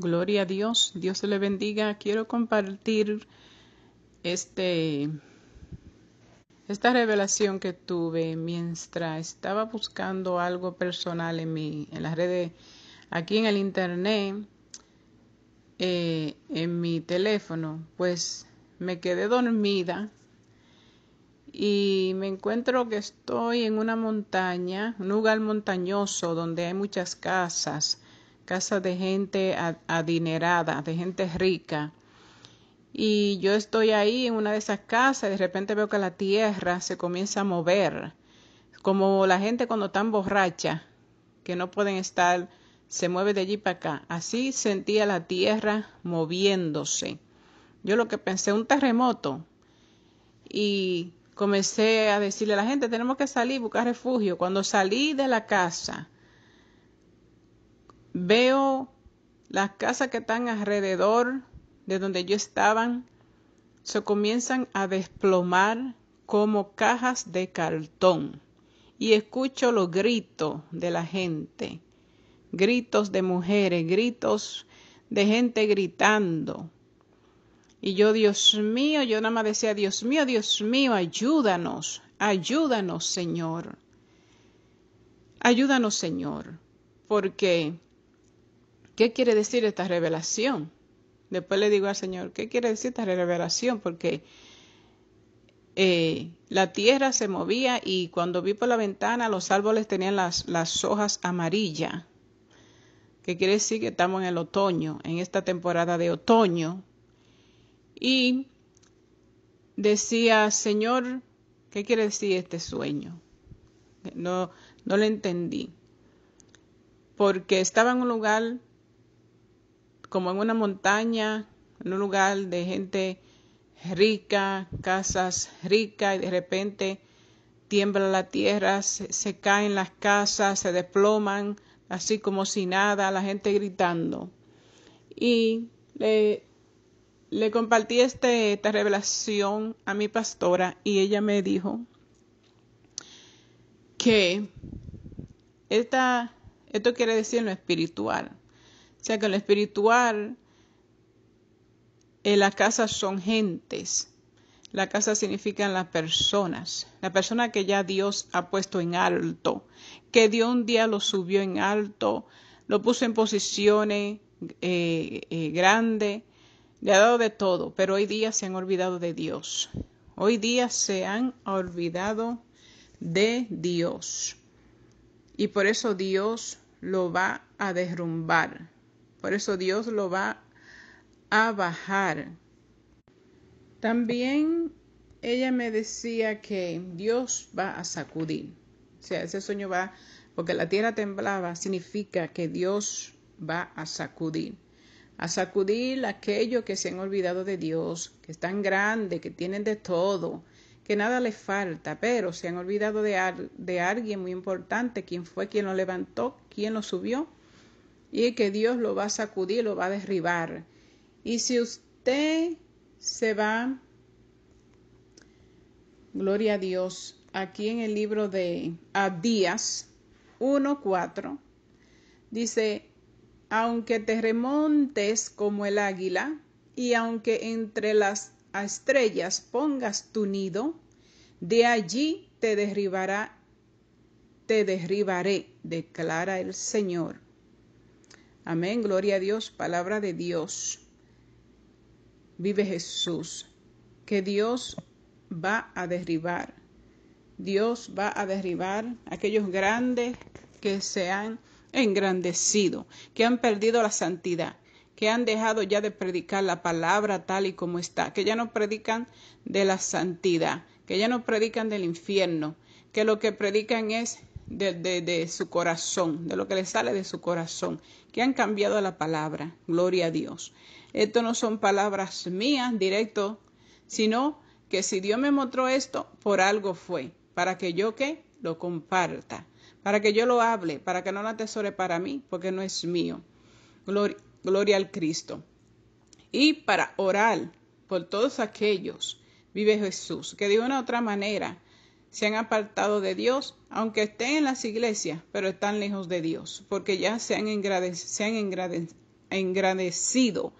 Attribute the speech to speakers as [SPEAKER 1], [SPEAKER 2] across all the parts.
[SPEAKER 1] Gloria a Dios, Dios le bendiga. Quiero compartir este esta revelación que tuve mientras estaba buscando algo personal en mi en las redes aquí en el internet eh, en mi teléfono, pues me quedé dormida y me encuentro que estoy en una montaña, un lugar montañoso donde hay muchas casas casa de gente adinerada, de gente rica. Y yo estoy ahí en una de esas casas y de repente veo que la tierra se comienza a mover, como la gente cuando están borracha, que no pueden estar, se mueve de allí para acá. Así sentía la tierra moviéndose. Yo lo que pensé, un terremoto. Y comencé a decirle a la gente, tenemos que salir, buscar refugio. Cuando salí de la casa, Veo las casas que están alrededor de donde yo estaba, se comienzan a desplomar como cajas de cartón y escucho los gritos de la gente, gritos de mujeres, gritos de gente gritando. Y yo, Dios mío, yo nada más decía, Dios mío, Dios mío, ayúdanos, ayúdanos, Señor. Ayúdanos, Señor, porque ¿qué quiere decir esta revelación? Después le digo al Señor, ¿qué quiere decir esta revelación? Porque eh, la tierra se movía y cuando vi por la ventana los árboles tenían las, hojas amarillas, ¿Qué quiere decir que estamos en el otoño, en esta temporada de otoño. Y decía, Señor, ¿qué quiere decir este sueño? No, no lo entendí, porque estaba en un lugar como en una montaña, en un lugar de gente rica, casas ricas, y de repente tiembla la tierra, se, caen las casas, se desploman, así como si nada, la gente gritando. Y le, le compartí este, esta revelación a mi pastora y ella me dijo que esta, esto quiere decir lo espiritual, sea que en lo espiritual, en las casas son gentes. La casa significan las personas, la persona que ya Dios ha puesto en alto, que Dios un día lo subió en alto, lo puso en posiciones eh, eh, grandes, le ha dado de todo, pero hoy día se han olvidado de Dios. Hoy día se han olvidado de Dios. Y por eso Dios lo va a derrumbar. Por eso Dios lo va a bajar. También ella me decía que Dios va a sacudir. O sea, ese sueño va, porque la tierra temblaba, significa que Dios va a sacudir. A sacudir aquello que se han olvidado de Dios, que es tan grande, que tienen de todo, que nada les falta, pero se han olvidado de, de alguien muy importante, quién fue, quien lo levantó, quién lo subió y que Dios lo va a sacudir, lo va a derribar. Y si usted se va, gloria a Dios, aquí en el libro de Adías 1.4, dice, aunque te remontes como el águila, y aunque entre las estrellas pongas tu nido, de allí te derribará, te derribaré, declara el Señor. Amén, gloria a Dios, palabra de Dios. Vive Jesús, que Dios va a derribar. Dios va a derribar aquellos grandes que se han engrandecido, que han perdido la santidad, que han dejado ya de predicar la palabra tal y como está, que ya no predican de la santidad, que ya no predican del infierno, que lo que predican es de, su corazón, de lo que le sale de su corazón, que han cambiado la palabra. Gloria a Dios. Esto no son palabras mías directo, sino que si Dios me mostró esto, por algo fue, para que yo qué lo comparta, para que yo lo hable, para que no lo atesore para mí, porque no es mío. Gloria, gloria al Cristo. Y para orar por todos aquellos, vive Jesús, que de una otra manera se han apartado de Dios, aunque estén en las iglesias, pero están lejos de Dios, porque ya se han, engrandecido,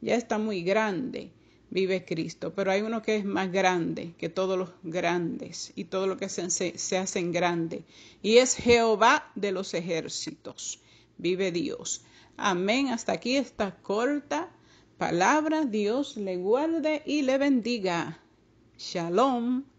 [SPEAKER 1] ya está muy grande, vive Cristo, pero hay uno que es más grande que todos los grandes y todo lo que se, hace hacen grande, y es Jehová de los ejércitos, vive Dios. Amén, hasta aquí esta corta palabra, Dios le guarde y le bendiga. Shalom.